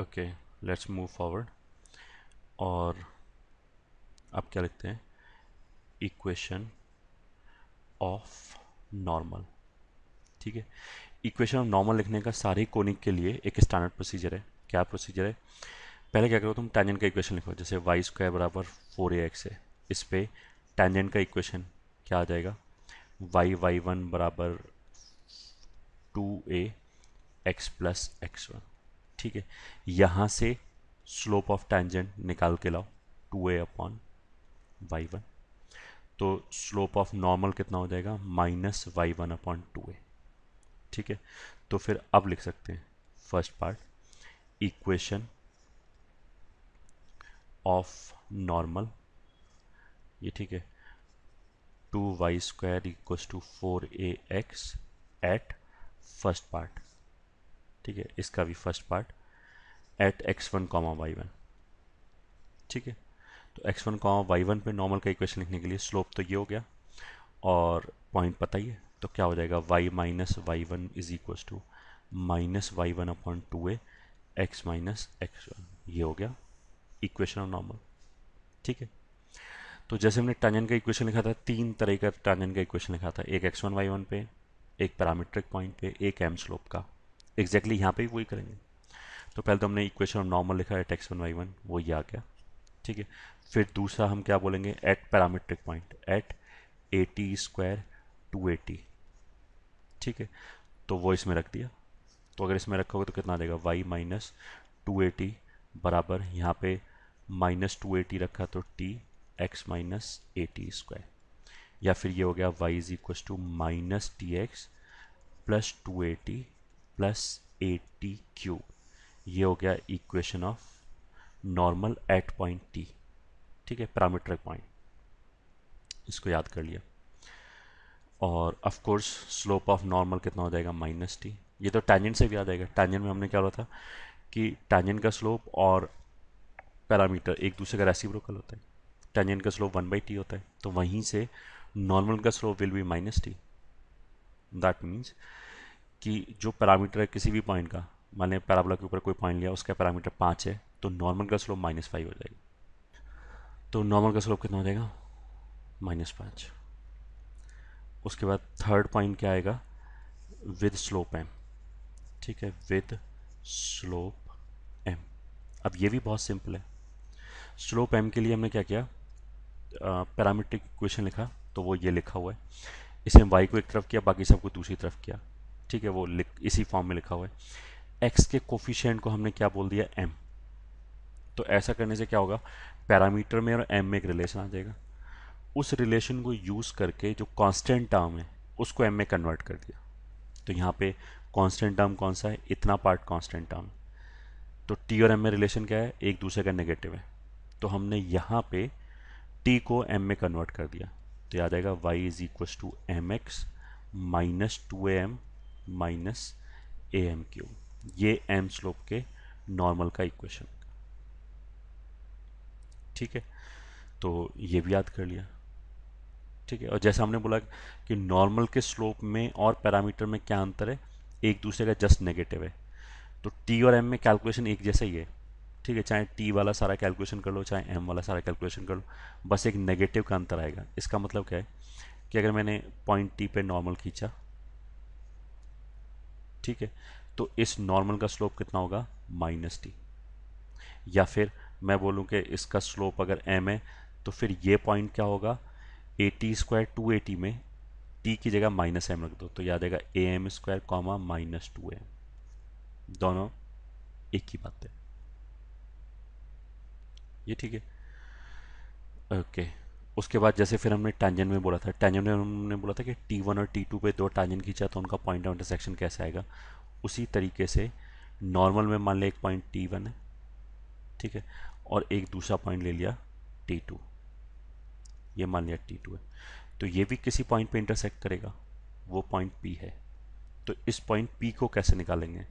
Okay let's move forward और आप क्या लिखते हैं इक्वेशन ऑफ नॉर्मल ठीक है इक्वेशन ऑफ नॉर्मल लिखने का सारे कोनिक के लिए एक स्टैंडर्ड प्रोसीजर है क्या प्रोसीजर है पहले क्या करो तुम टेंजेंट का इक्वेशन लिखो जैसे वाई स्क्वायर बराबर फोर ए एक्स है इस पर टेंजेंट का इक्वेशन क्या आ जाएगा वाई वाई वन बराबर टू ए एक्स प्लस एक्स वन ठीक है यहाँ से स्लोप ऑफ टेंजेंट निकाल के लाओ टू ए अपॉन वाई वन तो स्लोप ऑफ नॉर्मल कितना हो जाएगा minus y one upon two a ठीक है तो फिर अब लिख सकते हैं first part equation of normal ये ठीक है two Y square equals to four A x at first part ठीक है इसका भी first part at x one comma y one ठीक है तो x one comma y one पर नॉर्मल का इक्वेशन लिखने के लिए स्लोप तो ये हो गया और पॉइंट पता ही है तो क्या हो जाएगा y minus y one is equal to minus y one upon two A x minus x one ये हो गया इक्वेशन ऑफ नॉर्मल ठीक है तो जैसे हमने टांजन का इक्वेशन लिखा था तीन तरह का टांजन का इक्वेशन लिखा था एक एक्स वन वाई वन पे एक पैरामीट्रिक पॉइंट पे एक एम स्लोप का एग्जैक्टली exactly यहाँ पे ही वही करेंगे तो पहले तो हमने इक्वेशन ऑफ नॉर्मल लिखा है टेक्स वन वाई वन वो ये आ गया ठीक है फिर दूसरा हम क्या बोलेंगे at parametric point at a T square two a t ठीक है तो वो इसमें रख दिया तो अगर इसमें रखोगे तो कितना देगा वाई माइनस टू एटी बराबर यहाँ पे माइनस टू एटी रखा तो T X minus A T square या फिर ये हो गया Y is equal to minus T X plus two A T plus A T cube ये हो गया equation of normal at point T ठीक है पैरामीटर पॉइंट इसको याद कर लिया और of course slope of normal कितना हो जाएगा माइनस टी ये तो टैंजेंट से भी याद आएगा टैंजेंट में हमने क्या बोला था कि टैंजेंट का स्लोप और पैरामीटर एक दूसरे का रेसिप्रोकल होता है टैंजेंट का स्लोप वन बाई टी होता है तो वहीं से नॉर्मल का slope will be minus T that means कि जो पैरामीटर है किसी भी पॉइंट का मैंने पैराबोला के ऊपर कोई पॉइंट लिया उसका पैरामीटर पाँच है तो नॉर्मल का स्लोप माइनस फाइव हो जाएगी तो नॉर्मल का स्लोप कितना हो जाएगा माइनस पाँच उसके बाद थर्ड पॉइंट क्या आएगा विद स्लोप एम ठीक है विद स्लोप एम अब ये भी बहुत सिंपल है स्लोप एम के लिए हमने क्या किया पैरामीट्रिक इक्वेशन लिखा तो वो ये लिखा हुआ है इसे हम वाई को एक तरफ किया बाकी सबको दूसरी तरफ किया ठीक है वो इसी फॉर्म में लिखा हुआ है एक्स के कोफिशेंट को हमने क्या बोल दिया एम तो ऐसा करने से क्या होगा पैरामीटर में और एम में एक रिलेशन आ जाएगा उस रिलेशन को यूज़ करके जो कांस्टेंट टर्म है उसको एम में कन्वर्ट कर दिया तो यहाँ पे कांस्टेंट टर्म कौन सा है इतना पार्ट कांस्टेंट टर्म तो टी और एम में रिलेशन क्या है एक दूसरे का नेगेटिव है तो हमने यहाँ पे टी को एम में कन्वर्ट कर दिया तो याद आएगा Y is equal to M X minus two A M minus A M cube ये एम स्लोप के नॉर्मल का इक्वेशन ठीक है तो ये भी याद कर लिया ठीक है और जैसा हमने बोला कि नॉर्मल के स्लोप में और पैरामीटर में क्या अंतर है एक दूसरे का जस्ट नेगेटिव है तो टी और एम में कैलकुलेशन एक जैसा ही है ठीक है चाहे टी वाला सारा कैलकुलेशन कर लो चाहे एम वाला सारा कैलकुलेशन कर लो बस एक नेगेटिव का अंतर आएगा इसका मतलब क्या है कि अगर मैंने पॉइंट टी पे नॉर्मल खींचा ठीक है तो इस नॉर्मल का स्लोप कितना होगा माइनस टी या फिर मैं बोलूं कि इसका स्लोप अगर एम है तो फिर ये पॉइंट क्या होगा A T square two A T में टी की जगह माइनस एम रख दो तो याद आएगा A M square comma minus two M दोनों एक ही बात है ये ठीक है ओके उसके बाद जैसे फिर हमने टैंजन में बोला था टैंजन में हमने बोला था कि टी वन और टी टू पे दो टैंजन खींचा तो उनका पॉइंट ऑफ इंटरसेक्शन कैसे आएगा उसी तरीके से नॉर्मल में मान लें एक पॉइंट टी वन है ठीक है और एक दूसरा पॉइंट ले लिया टी टू ये मान लिया टी टू है तो ये भी किसी पॉइंट पे इंटरसेक्ट करेगा वो पॉइंट पी है तो इस पॉइंट पी को कैसे निकालेंगे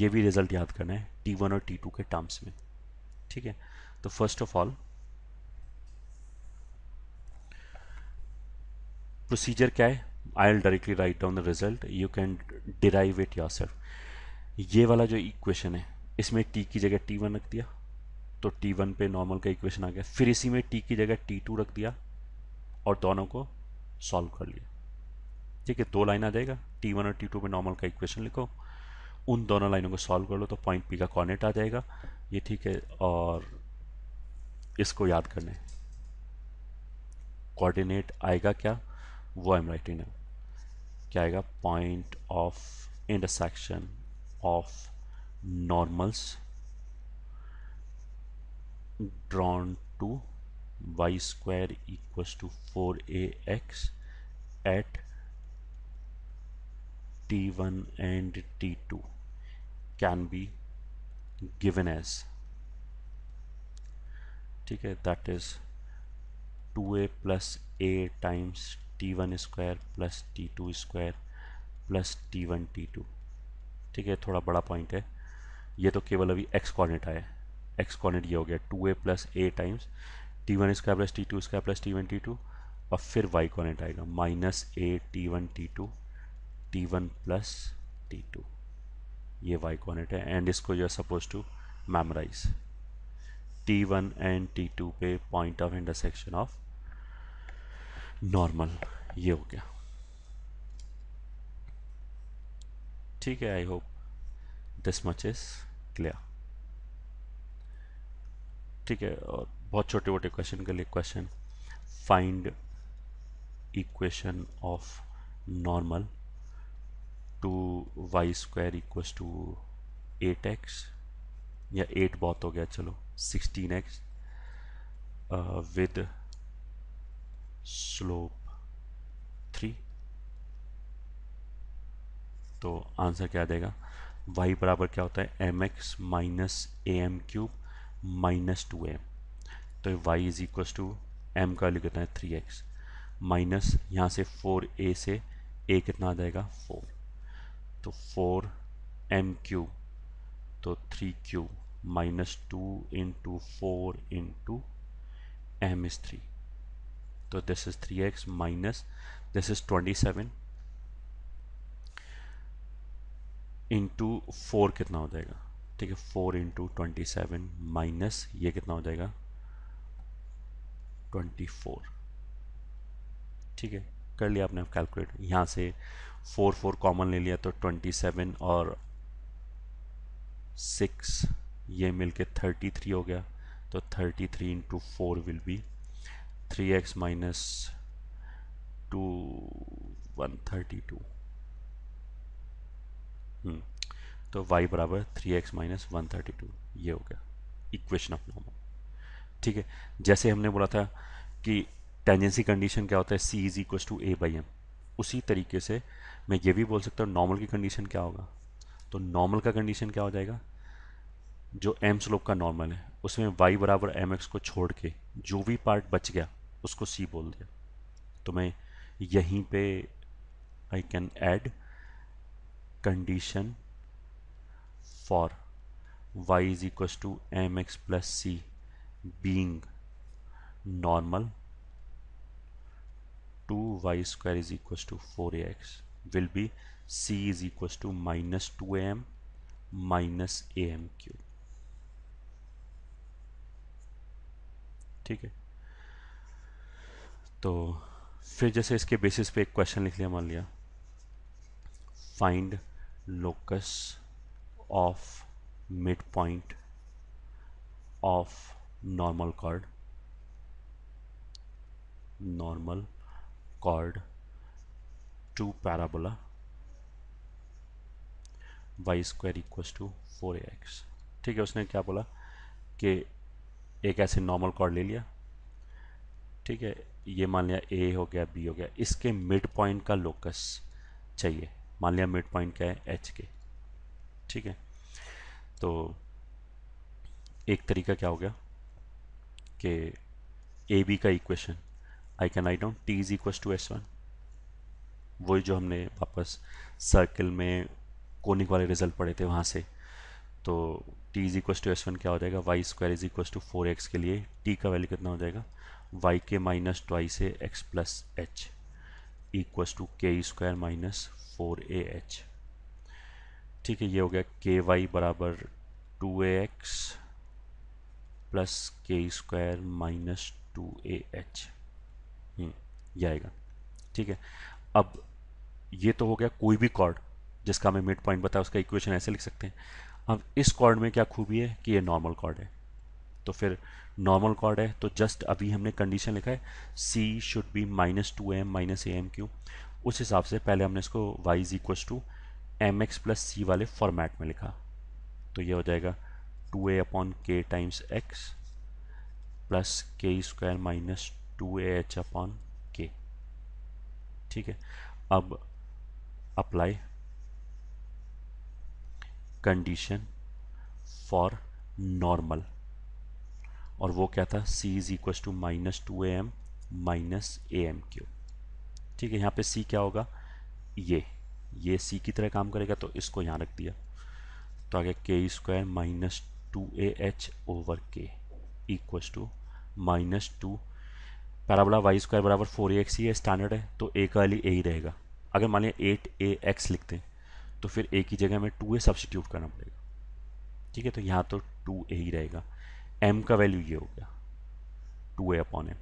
ये भी रिजल्ट याद करना है टी वन और टी टू के टर्म्स में ठीक है तो फर्स्ट ऑफ ऑल प्रोसीजर क्या है I'll directly write down the result you can derive it yourself ये वाला जो इक्वेशन है इसमें t की जगह t1 रख दिया तो t1 पे नॉर्मल का इक्वेशन आ गया फिर इसी में t की जगह t2 रख दिया और दोनों को सॉल्व कर लिया ठीक है दो लाइन आ जाएगा t1 और t2 पे नॉर्मल का इक्वेशन लिखो उन दोनों लाइनों को सॉल्व कर लो तो पॉइंट पी का कॉर्नेट आ जाएगा ये ठीक है और इसको याद करना है कोऑर्डिनेट आएगा क्या वो आई एम राइटिंग नाउ क्या आएगा point of intersection of normals drawn to Y square equal to four A x at T one and T two can be given as ठीक है that is two A plus A times T one square plus T two square plus T one T two ठीक है थोड़ा बड़ा point है ये तो केवल अभी एक्स कॉर्डिनेट आया एक्स कॉर्डिनेट ये हो गया two A plus A times T one square plus T two square plus T one T two और फिर वाई कॉर्डिनेट आएगा minus A T one T two T one plus T two ये Y coordinate है and इसको you are suppose to memorize T one and T two पे point of intersection of normal ये हो गया ठीक है I hope this much is clear ठीक है और बहुत छोटे मोटे क्वेश्चन के लिए question find equation of normal to Y square equals to eight X या एट बहुत हो गया चलो sixteen X with slope three तो आंसर क्या देगा वाई बराबर क्या होता है M X minus A M cube minus two M तो Y is equal to M का लिख देता है थ्री एक्स माइनस यहाँ से फोर ए से ए कितना आ जाएगा फोर तो फोर एम क्यूब तो three cube minus two into four into M is three तो this is three X minus this is twenty seven into four कितना हो जाएगा ठीक है four into twenty seven minus ये कितना हो जाएगा ट्वेंटी फोर ठीक है कर लिया आपने कैलकुलेट यहाँ से फोर फोर कॉमन ले लिया तो ट्वेंटी सेवन और सिक्स ये मिलके थर्टी थ्री हो गया तो thirty three into four will be three X minus two one thirty two तो y बराबर three X minus one thirty two ये हो गया इक्वेशन ऑफ नॉर्मल ठीक है जैसे हमने बोला था कि टेंजेंसी कंडीशन क्या होता है c is equal to A by M उसी तरीके से मैं ये भी बोल सकता हूँ नॉर्मल की कंडीशन क्या होगा तो नॉर्मल का कंडीशन क्या हो जाएगा जो m स्लोप का नॉर्मल है उसमें y बराबर एम एक्स को छोड़ के जो भी पार्ट बच गया उसको सी बोल दिया तो मैं यहीं पे I can add condition for y is equal to M X plus C being normal to Y square is equals to four A X is be to minus two A M minus A M cube ठीक है तो फिर जैसे इसके basis पे एक question लिख लिया मान लिया find locus of mid point of normal chord normal chord to parabola Y square equals to four X ठीक है उसने क्या बोला कि एक ऐसे नॉर्मल कॉर्ड ले लिया ठीक है ये मान लिया ए हो गया बी हो गया इसके मिड पॉइंट का लोकस चाहिए मान लिया मिड पॉइंट क्या है एच के ठीक है तो एक तरीका क्या हो गया कि ए बी का equation I can I down T is equal to S one वही जो हमने वापस सर्कल में कोनिक वाले रिजल्ट पड़े थे वहाँ से तो T is equal to S one क्या हो जाएगा Y square is equal to four X के लिए टी का वैल्यू कितना हो जाएगा वाई के माइनस ट्वाइस से X plus H equals to K square minus four A H ठीक है ये हो गया के वाई बराबर two A x plus K square minus two A H ये आएगा ठीक है अब ये तो हो गया कोई भी कॉर्ड जिसका हमें मिड पॉइंट बताया उसका इक्वेशन ऐसे लिख सकते हैं अब इस कॉर्ड में क्या खूबी है कि ये नॉर्मल कॉर्ड है तो फिर नॉर्मल कॉर्ड है तो जस्ट अभी हमने कंडीशन लिखा है C should be minus two M minus A M cube उस हिसाब से पहले हमने इसको Y is equals to M X plus C वाले फॉर्मेट में लिखा तो ये हो जाएगा two A upon K times X plus K square minus two A H upon K ठीक है अब अप्लाई कंडीशन फॉर नॉर्मल और वो क्या था c is equal to minus two A M minus A M cube ठीक है यहाँ पे c क्या होगा ये ये c की तरह काम करेगा तो इसको यहाँ रख दिया तो आगे K square minus two A H over K equal to minus two parabola Y square बराबर फोर ए एक्स ही है स्टैंडर्ड है तो ए का वैल्यू ए ही रहेगा अगर मान लिया एट ए एक्स लिखते हैं तो फिर ए की जगह में टू ए सब्सटीट्यूट करना पड़ेगा ठीक है तो यहाँ तो टू ए ही रहेगा एम का वैल्यू ये हो गया टू ए अपॉन एम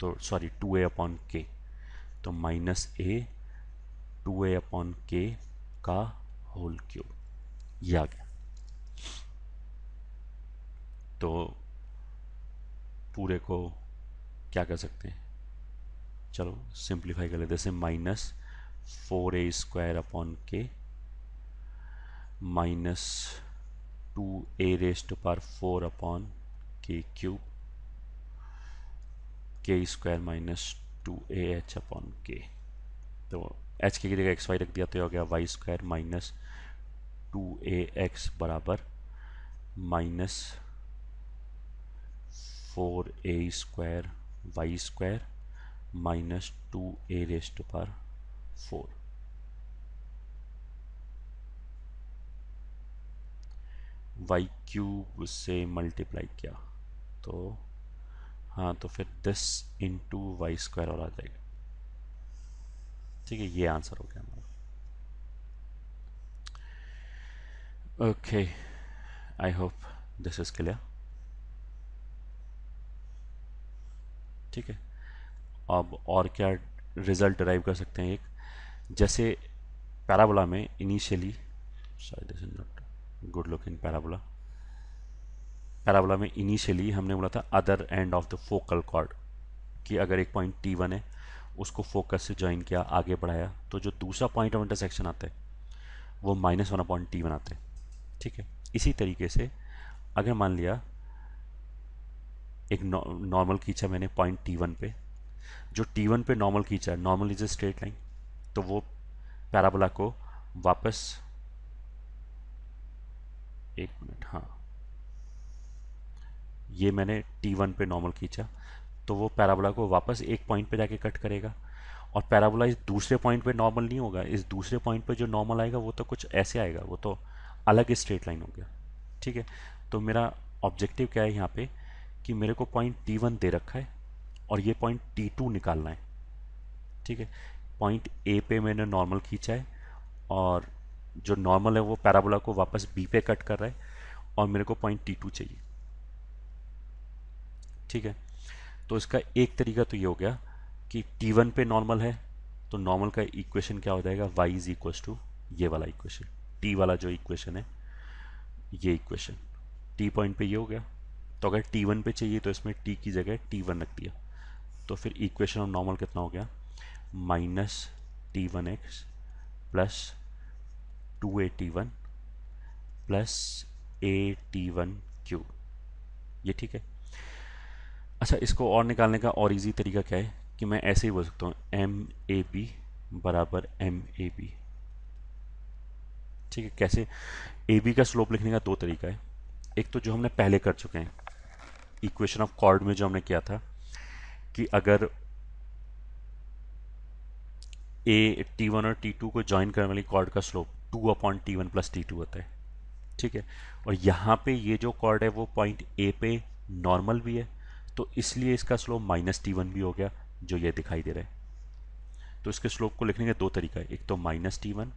तो सॉरी टू ए अपॉन के तो minus A two A upon K का होल क्यूब ये आ गया तो पूरे को क्या कर सकते हैं चलो सिंप्लीफाई कर लेते हैं minus four A square upon K minus two A रेस्ट पर four upon K cube K square minus two A H upon K तो एच के जगह एक्स वाई रख दिया तो हो गया वाई स्क्वायर माइनस टू ए एक्स बराबर minus four A square Y square minus two A रेस्ट पर 4 वाई क्यूब से मल्टीप्लाई किया तो हाँ तो फिर दस इंटू वाई स्क्वायर और आ जाएगा ठीक है ये आंसर हो गया हमारा okay I hope this is clear ठीक है अब और क्या रिजल्ट ड्राइव कर सकते हैं एक जैसे पैराबोला में initially sorry this is not good look in parabola parabola में इनिशियली हमने बोला था other end of the focal chord कि अगर एक पॉइंट टी वन है उसको फोकस से ज्वाइन किया आगे बढ़ाया तो जो दूसरा पॉइंट ऑफ इंटरसेक्शन आता है वो minus one point T one आते हैं ठीक है इसी तरीके से अगर मान लिया एक नॉर्मल खींचा मैंने पॉइंट टी वन पे जो टी वन पे नॉर्मल खींचा normal is a straight line तो वो पैराबोला को वापस एक मिनट हाँ ये मैंने T1 पे नॉर्मल खींचा तो वो पैराबोला को वापस एक पॉइंट पे जाके कट करेगा और पैराबोला इस दूसरे पॉइंट पे नॉर्मल नहीं होगा इस दूसरे पॉइंट पे जो नॉर्मल आएगा वो तो कुछ ऐसे आएगा वो तो अलग स्ट्रेट लाइन हो गया ठीक है तो मेरा ऑब्जेक्टिव क्या है यहाँ पे कि मेरे को पॉइंट टी वन दे रखा है और ये पॉइंट टी टू निकालना है ठीक है पॉइंट ए पे मैंने नॉर्मल खींचा है और जो नॉर्मल है वो पैराबोला को वापस बी पे कट कर रहा है और मेरे को पॉइंट टी टू चाहिए ठीक है तो इसका एक तरीका तो ये हो गया कि टी वन पे नॉर्मल है तो नॉर्मल का इक्वेशन क्या हो जाएगा वाई इज इक्व टू ये वाला इक्वेशन टी वाला जो इक्वेशन है ये इक्वेशन टी पॉइंट पे ये हो गया तो अगर टी वन पे चाहिए तो इसमें टी की जगह टी वन रख दिया तो फिर इक्वेशन ऑफ नॉर्मल कितना हो गया minus T one X plus two A T one plus A T one cube ये ठीक है अच्छा इसको और निकालने का और इजी तरीका क्या है कि मैं ऐसे ही बोल सकता हूँ एम ए बी बराबर एम ए बी ठीक है कैसे ए बी का स्लोप लिखने का दो तरीका है एक तो जो हमने पहले कर चुके हैं इक्वेशन ऑफ कॉर्ड में जो हमने किया था कि अगर ए टी वन और टी टू को ज्वाइन करने वाली कॉर्ड का slope two upon T one plus T two होता है ठीक है और यहाँ पे ये जो कॉर्ड है वो पॉइंट ए पे नॉर्मल भी है तो इसलिए इसका स्लोप माइनस टी वन भी हो गया जो ये दिखाई दे रहा है तो इसके स्लोप को लिखने का दो तरीका है एक तो माइनस टी वन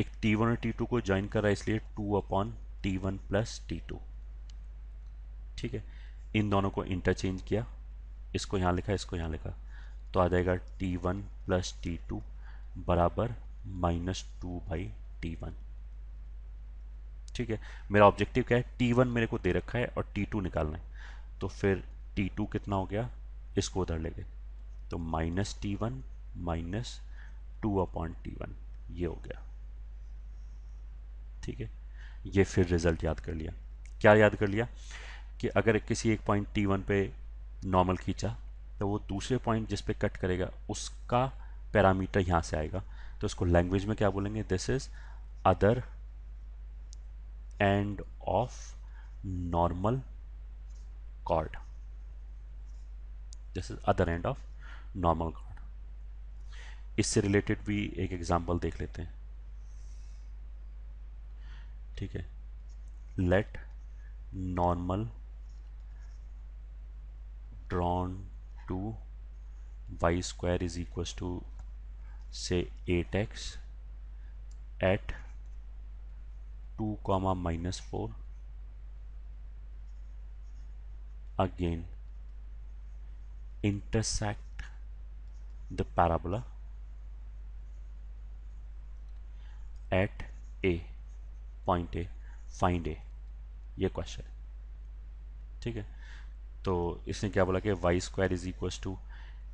एक टी वन और टी टू को ज्वाइन कर रहा है इसलिए two upon T one plus T two ठीक है इन दोनों को इंटरचेंज किया इसको यहाँ लिखा इसको यहाँ लिखा तो आ जाएगा T one plus T two बराबर minus two by T one ठीक है मेरा ऑब्जेक्टिव क्या है टी वन मेरे को दे रखा है और टी टू निकालना है तो फिर टी टू कितना हो गया इसको उधर ले गए तो minus T one minus two upon T one ये हो गया ठीक है ये फिर रिजल्ट याद कर लिया क्या याद कर लिया कि अगर किसी एक पॉइंट टी वन पे नॉर्मल खींचा तो वो दूसरे पॉइंट जिस पे कट करेगा उसका पैरामीटर यहाँ से आएगा तो इसको लैंग्वेज में क्या बोलेंगे this is other end of normal chord this is other end of normal chord इससे रिलेटेड भी एक एग्जांपल देख लेते हैं ठीक है let normal drawn 2 y square is equals to say 8x at 2 comma minus 4 again intersect the parabola at a point a find a. ये question ठीक है तो इसने क्या बोला कि Y square is equal to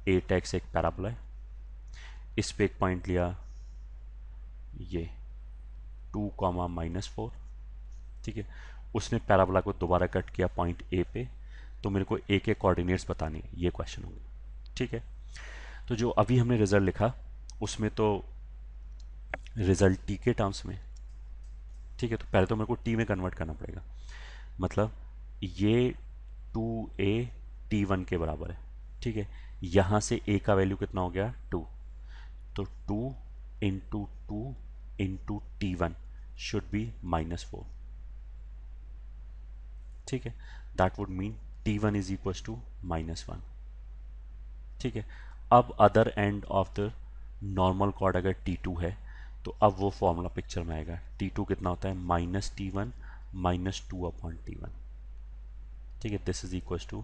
A टैक्स एक पैराबोला है इस पर एक पॉइंट लिया ये टू कॉमा माइनस फोर ठीक है उसने पैराबोला को दोबारा कट किया पॉइंट ए पे तो मेरे को ए के कोऑर्डिनेट्स बताने हैं ये क्वेश्चन होंगे ठीक है तो जो अभी हमने रिजल्ट लिखा उसमें तो रिजल्ट टी के टर्म्स में ठीक है तो पहले तो मेरे को टी में कन्वर्ट करना पड़ेगा मतलब ये टू ए टी वन के बराबर है ठीक है यहाँ से ए का वैल्यू कितना हो गया टू तो two into two into T one should be minus four ठीक है that would mean T one is equal to minus one ठीक है अब other end of the normal chord अगर टी टू है तो अब वो फॉर्मूला पिक्चर में आएगा टी टू कितना होता है minus T one minus two upon T one ठीक है this is equal to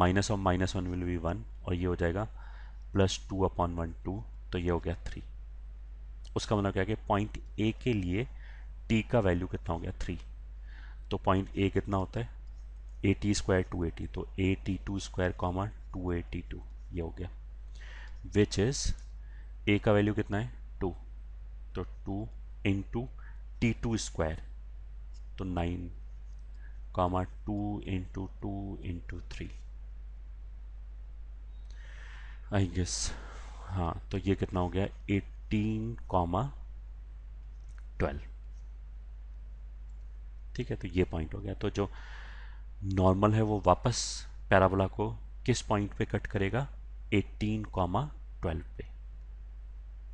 minus of minus one will be one और ये हो जाएगा plus two upon one two तो ये हो गया थ्री उसका मतलब क्या है कि पॉइंट ए के लिए टी का वैल्यू कितना हो गया थ्री तो पॉइंट ए कितना होता है A T square two A T तो A T two square comma two A T two ये हो गया विच इज़ ए का वैल्यू कितना है टू तो two in two T two square तो nine comma two into two into three I guess हाँ तो ये कितना हो गया एटीन कॉमा ट्वेल्व ठीक है तो ये पॉइंट हो गया तो जो नॉर्मल है वो वापस पैराबोला को किस पॉइंट पे कट करेगा एटीन कॉमा ट्वेल्व पे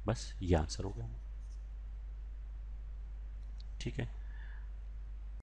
बस ये आंसर हो गया ठीक है